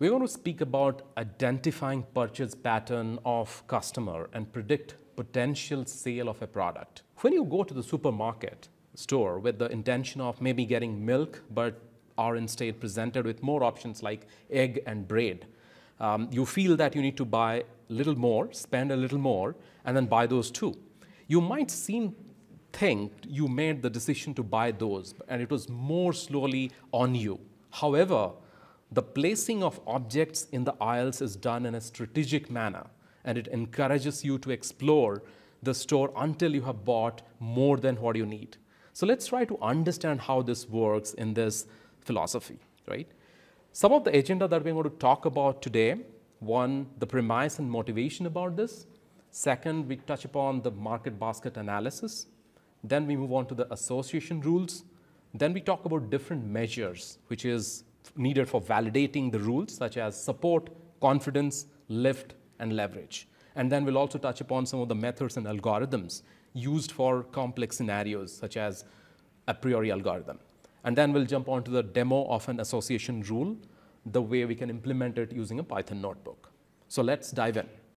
We're going to speak about identifying purchase pattern of customer and predict potential sale of a product. When you go to the supermarket store with the intention of maybe getting milk, but are instead presented with more options like egg and bread, um, you feel that you need to buy a little more, spend a little more, and then buy those two. You might seem think you made the decision to buy those, and it was more slowly on you. However, the placing of objects in the aisles is done in a strategic manner, and it encourages you to explore the store until you have bought more than what you need. So let's try to understand how this works in this philosophy, right? Some of the agenda that we're going to talk about today, one, the premise and motivation about this. Second, we touch upon the market basket analysis. Then we move on to the association rules. Then we talk about different measures, which is needed for validating the rules, such as support, confidence, lift, and leverage. And then we'll also touch upon some of the methods and algorithms used for complex scenarios, such as a priori algorithm. And then we'll jump on to the demo of an association rule, the way we can implement it using a Python notebook. So let's dive in.